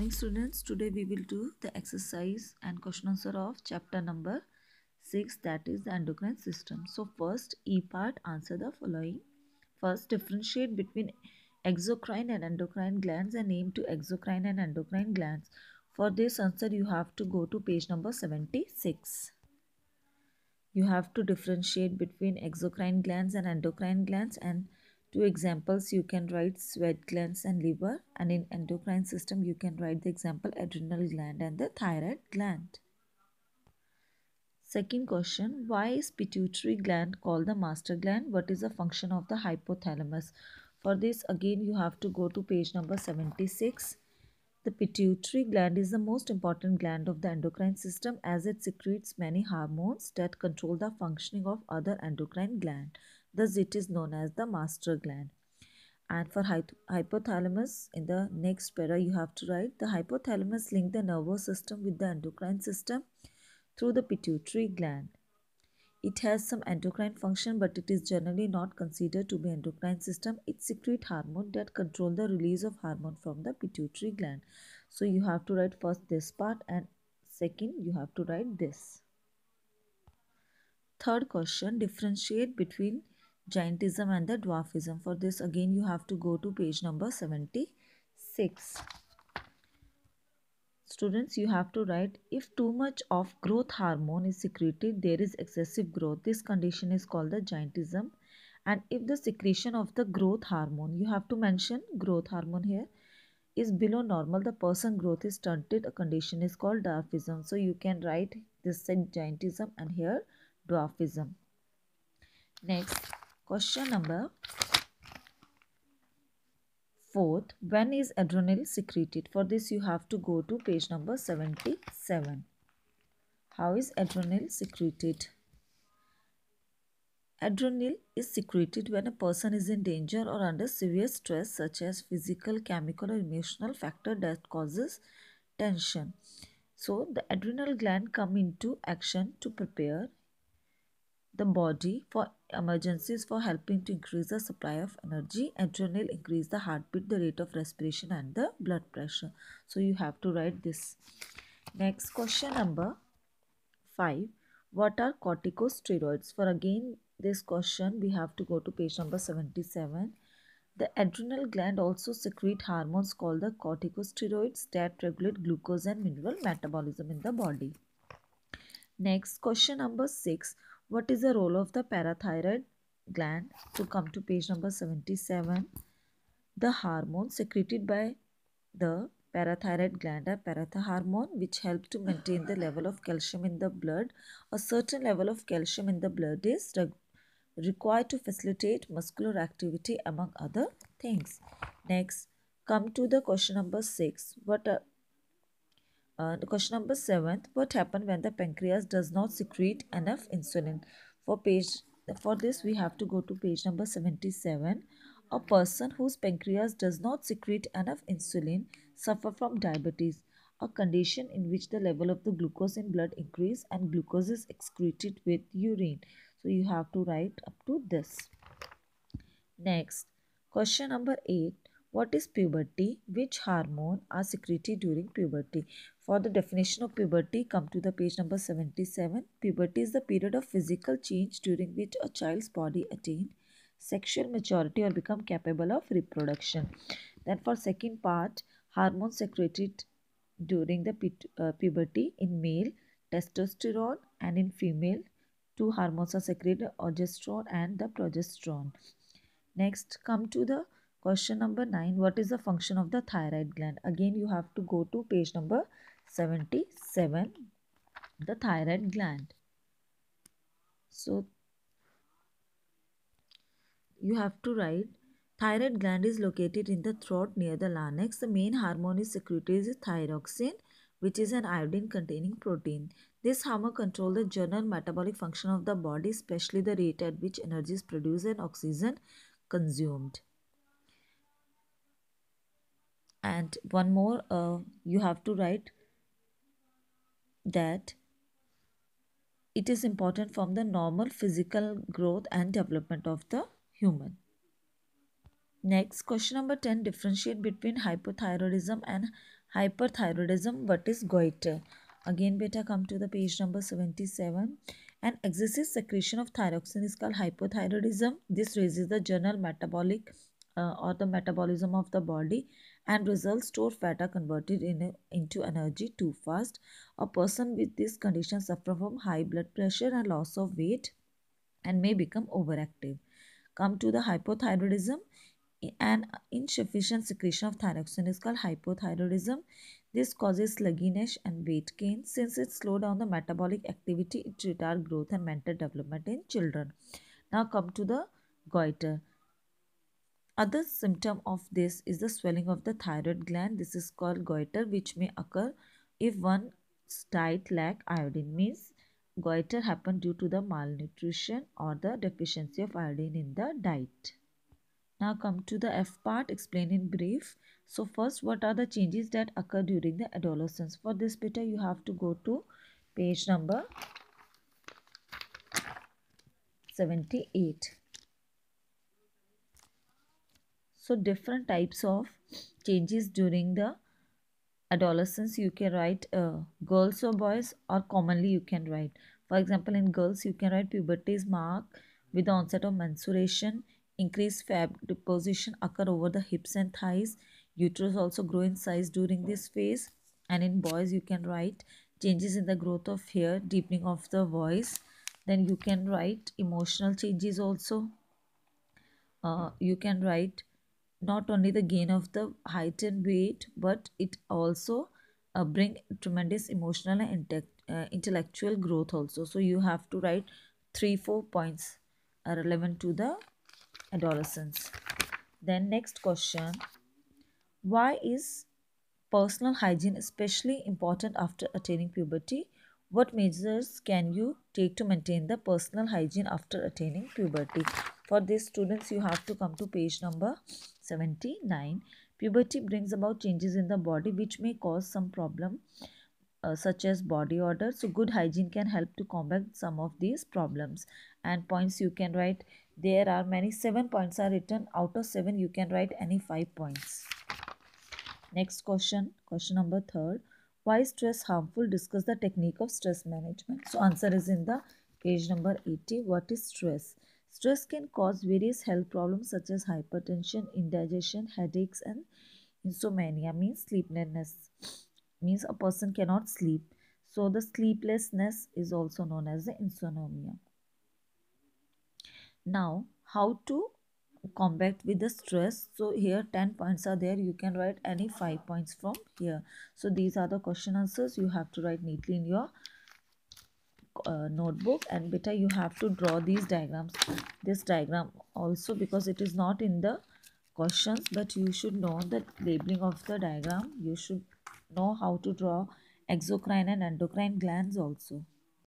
Morning students, today we will do the exercise and question answer of chapter number 6 that is the endocrine system. So first E part answer the following. First differentiate between exocrine and endocrine glands and name to exocrine and endocrine glands. For this answer you have to go to page number 76. You have to differentiate between exocrine glands and endocrine glands and Two examples you can write sweat glands and liver and in endocrine system you can write the example adrenal gland and the thyroid gland. Second question, why is pituitary gland called the master gland? What is the function of the hypothalamus? For this again you have to go to page number 76. The pituitary gland is the most important gland of the endocrine system as it secretes many hormones that control the functioning of other endocrine glands Thus, it is known as the master gland. And for hypothalamus, in the next para, you have to write the hypothalamus link the nervous system with the endocrine system through the pituitary gland. It has some endocrine function, but it is generally not considered to be endocrine system. It secrete hormone that control the release of hormone from the pituitary gland. So you have to write first this part and second you have to write this. Third question, differentiate between Giantism and the Dwarfism. For this again you have to go to page number 76. Students, you have to write if too much of growth hormone is secreted, there is excessive growth. This condition is called the giantism. And if the secretion of the growth hormone, you have to mention growth hormone here, is below normal, the person growth is stunted. A condition is called dwarfism. So you can write this said giantism and here dwarfism. Next, Question number Fourth, when is adrenal secreted? For this you have to go to page number 77. How is adrenal secreted? Adrenal is secreted when a person is in danger or under severe stress such as physical, chemical or emotional factor that causes tension. So the adrenal gland come into action to prepare the body for emergencies for helping to increase the supply of energy. Adrenal increase the heartbeat, the rate of respiration and the blood pressure. So you have to write this. Next question number 5. What are corticosteroids? For again this question we have to go to page number 77. The adrenal gland also secrete hormones called the corticosteroids that regulate glucose and mineral metabolism in the body. Next question number 6. What is the role of the parathyroid gland? To come to page number 77. The hormone secreted by the parathyroid gland are parathyroid hormone which helps to maintain the level of calcium in the blood. A certain level of calcium in the blood is required to facilitate muscular activity among other things. Next, come to the question number 6. What are uh, the question number seventh what happens when the pancreas does not secrete enough insulin for page for this we have to go to page number 77 a person whose pancreas does not secrete enough insulin suffer from diabetes a condition in which the level of the glucose in blood increase and glucose is excreted with urine so you have to write up to this next question number 8 what is puberty? Which hormone are secreted during puberty? For the definition of puberty, come to the page number 77. Puberty is the period of physical change during which a child's body attained sexual maturity or become capable of reproduction. Then for second part, hormones secreted during the uh, puberty in male, testosterone and in female, two hormones are secreted, progesterone and the progesterone. Next, come to the Question number 9. What is the function of the thyroid gland? Again, you have to go to page number 77. The thyroid gland. So, you have to write thyroid gland is located in the throat near the larynx. The main hormone is secreted is thyroxine which is an iodine containing protein. This hormone controls the general metabolic function of the body especially the rate at which energy is produced and oxygen consumed and one more uh, you have to write that it is important from the normal physical growth and development of the human next question number 10 differentiate between hypothyroidism and hyperthyroidism what is goiter again beta come to the page number 77 an excessive secretion of thyroxine is called hypothyroidism this raises the general metabolic uh, or the metabolism of the body and results store fat are converted in, into energy too fast. A person with this condition suffer from high blood pressure and loss of weight and may become overactive. Come to the hypothyroidism. An insufficient secretion of thyroxine is called hypothyroidism. This causes sluggishness and weight gain. Since it slows down the metabolic activity, it retards growth and mental development in children. Now come to the goiter. Other symptom of this is the swelling of the thyroid gland. This is called goiter which may occur if one's diet lack iodine means goiter happen due to the malnutrition or the deficiency of iodine in the diet. Now come to the F part explain in brief. So first what are the changes that occur during the adolescence. For this Peter you have to go to page number 78. So different types of changes during the adolescence you can write uh, girls or boys or commonly you can write. For example in girls you can write puberty is marked with the onset of menstruation, increased fat deposition occur over the hips and thighs, uterus also grow in size during this phase and in boys you can write changes in the growth of hair, deepening of the voice. Then you can write emotional changes also. Uh, you can write not only the gain of the height and weight but it also uh, bring tremendous emotional and uh, intellectual growth also so you have to write three four points uh, relevant to the adolescence then next question why is personal hygiene especially important after attaining puberty what measures can you take to maintain the personal hygiene after attaining puberty? For this students you have to come to page number 79. Puberty brings about changes in the body which may cause some problem uh, such as body odor. So good hygiene can help to combat some of these problems. And points you can write. There are many 7 points are written. Out of 7 you can write any 5 points. Next question. Question number 3. Why stress harmful? Discuss the technique of stress management. So answer is in the page number 80. What is stress? Stress can cause various health problems such as hypertension, indigestion, headaches and insomnia means sleeplessness means a person cannot sleep. So the sleeplessness is also known as the insomnia. Now how to combat with the stress so here 10 points are there you can write any 5 points from here so these are the question answers you have to write neatly in your uh, notebook and beta you have to draw these diagrams this diagram also because it is not in the questions but you should know the labeling of the diagram you should know how to draw exocrine and endocrine glands also